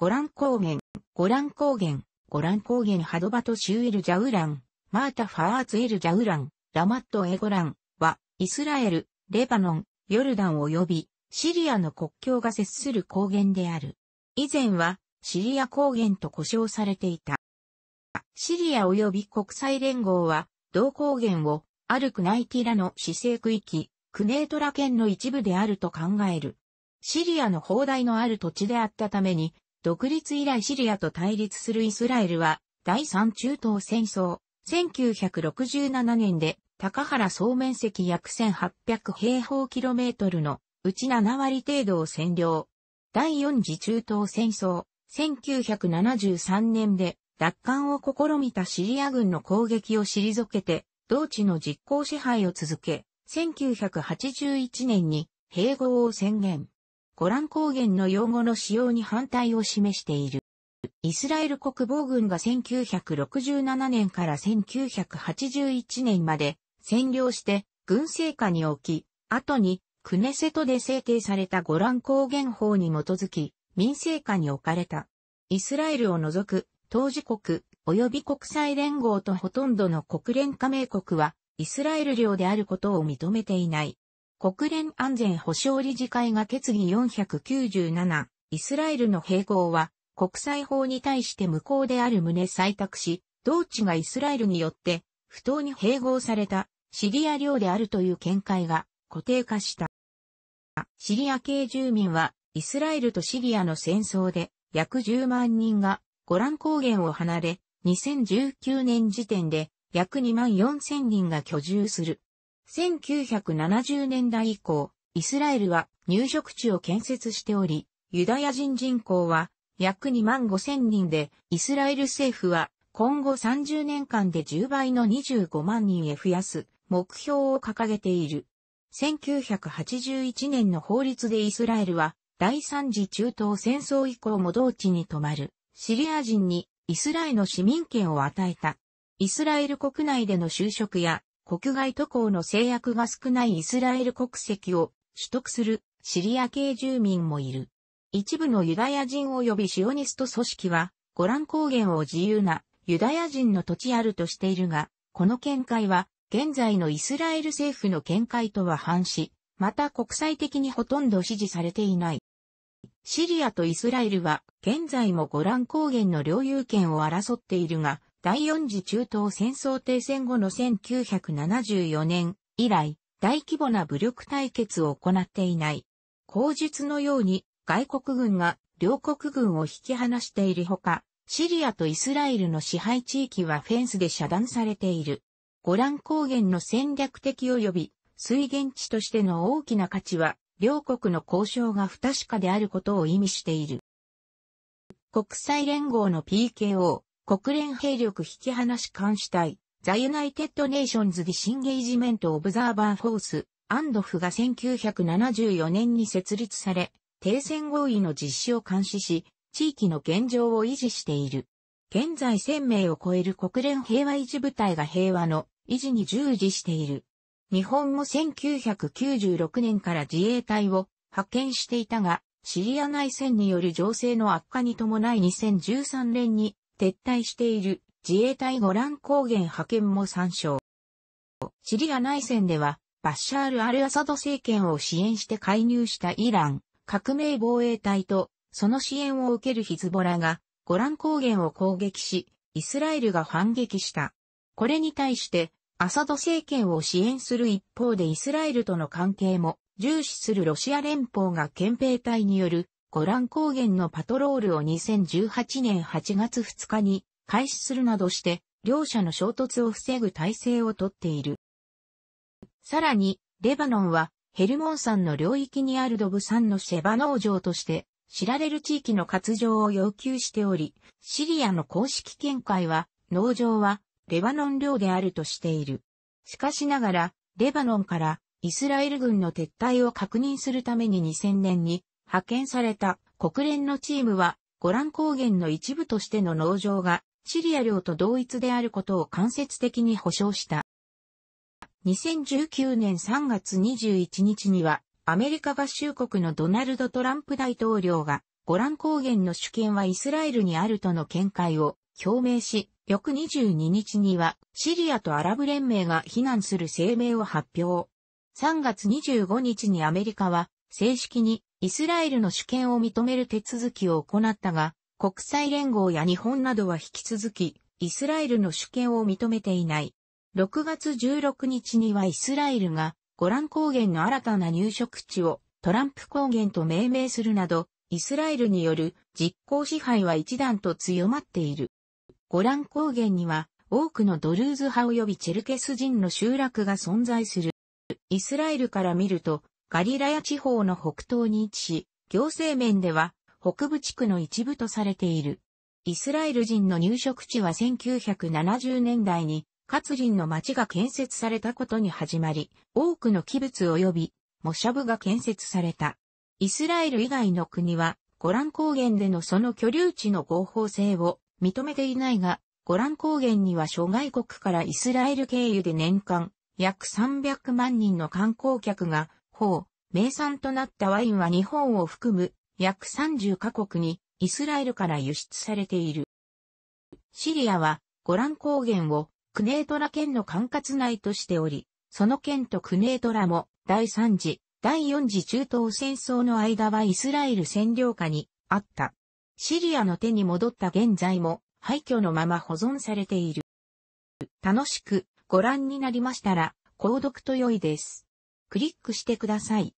ゴラン高原、ゴラン高原、ゴラン高原ハドバトシュエルジャウラン、マータファーツエルジャウラン、ラマットエゴランは、イスラエル、レバノン、ヨルダン及び、シリアの国境が接する高原である。以前は、シリア高原と呼称されていた。シリア及び国際連合は、同高原を、アルクナイティラの市政区域、クネートラ県の一部であると考える。シリアの砲台のある土地であったために、独立以来シリアと対立するイスラエルは、第三中東戦争、1967年で、高原総面積約1800平方キロメートルのうち7割程度を占領。第4次中東戦争、1973年で奪還を試みたシリア軍の攻撃を退けて、同地の実効支配を続け、1981年に併合を宣言。ゴラン高原の用語の使用に反対を示している。イスラエル国防軍が1967年から1981年まで占領して軍政下に置き、後にクネセトで制定されたゴラン高原法に基づき民政下に置かれた。イスラエルを除く当事国及び国際連合とほとんどの国連加盟国はイスラエル領であることを認めていない。国連安全保障理事会が決議497、イスラエルの併合は国際法に対して無効である旨採択し、同地がイスラエルによって不当に併合されたシリア領であるという見解が固定化した。シリア系住民はイスラエルとシリアの戦争で約10万人がゴラン高原を離れ、2019年時点で約2万4千人が居住する。1970年代以降、イスラエルは入植地を建設しており、ユダヤ人人口は約2万5千人で、イスラエル政府は今後30年間で10倍の25万人へ増やす目標を掲げている。1981年の法律でイスラエルは第三次中東戦争以降も同地に止まるシリア人にイスラエルの市民権を与えた。イスラエル国内での就職や国外渡航の制約が少ないイスラエル国籍を取得するシリア系住民もいる。一部のユダヤ人及びシオニスト組織は、ゴラン高原を自由なユダヤ人の土地あるとしているが、この見解は現在のイスラエル政府の見解とは反し、また国際的にほとんど支持されていない。シリアとイスラエルは現在もゴラン高原の領有権を争っているが、第4次中東戦争停戦後の1974年以来、大規模な武力対決を行っていない。口述のように外国軍が両国軍を引き離しているほか、シリアとイスラエルの支配地域はフェンスで遮断されている。ゴラン高原の戦略的及び水源地としての大きな価値は、両国の交渉が不確かであることを意味している。国際連合の PKO、国連兵力引き離し監視隊、ザ・ユナイテッド・ネーションズ・ディ・シンゲージメント・オブザーバー・フォース、アンドフが1974年に設立され、停戦合意の実施を監視し、地域の現状を維持している。現在1000名を超える国連平和維持部隊が平和の維持に従事している。日本も1996年から自衛隊を派遣していたが、シリア内戦による情勢の悪化に伴い2013年に撤退している自衛隊ゴラン高原派遣も参照。シリア内戦では、バッシャール・アル・アサド政権を支援して介入したイラン、革命防衛隊と、その支援を受けるヒズボラが、ゴラン高原を攻撃し、イスラエルが反撃した。これに対して、アサド政権を支援する一方でイスラエルとの関係も重視するロシア連邦が憲兵隊によるゴラン高原のパトロールを2018年8月2日に開始するなどして、両者の衝突を防ぐ体制をとっている。さらに、レバノンは、ヘルモン山の領域にあるドブ山のシェバ農場として、知られる地域の活用を要求しており、シリアの公式見解は、農場は、レバノン領であるとしている。しかしながら、レバノンから、イスラエル軍の撤退を確認するために2000年に、派遣された国連のチームは、ゴラン高原の一部としての農場が、シリア領と同一であることを間接的に保証した。2019年3月21日には、アメリカ合衆国のドナルド・トランプ大統領が、ゴラン高原の主権はイスラエルにあるとの見解を表明し、翌22日には、シリアとアラブ連盟が非難する声明を発表。3月25日にアメリカは、正式にイスラエルの主権を認める手続きを行ったが、国際連合や日本などは引き続き、イスラエルの主権を認めていない。6月16日にはイスラエルが、ゴラン高原の新たな入植地をトランプ高原と命名するなど、イスラエルによる実効支配は一段と強まっている。ゴラン高原には多くのドルーズ派及びチェルケス人の集落が存在する。イスラエルから見るとガリラヤ地方の北東に位置し、行政面では北部地区の一部とされている。イスラエル人の入植地は1970年代に、カツリンの町が建設されたことに始まり、多くの器物及び、モシャブが建設された。イスラエル以外の国は、ゴラン高原でのその居留地の合法性を認めていないが、ゴラン高原には諸外国からイスラエル経由で年間約300万人の観光客がう名産となったワインは日本を含む約30カ国にイスラエルから輸出されている。シリアはゴラン高原をクネートラ県の管轄内としており、その県とクネートラも第3次、第4次中東戦争の間はイスラエル占領下にあった。シリアの手に戻った現在も廃墟のまま保存されている。楽しくご覧になりましたら、購読と良いです。クリックしてください。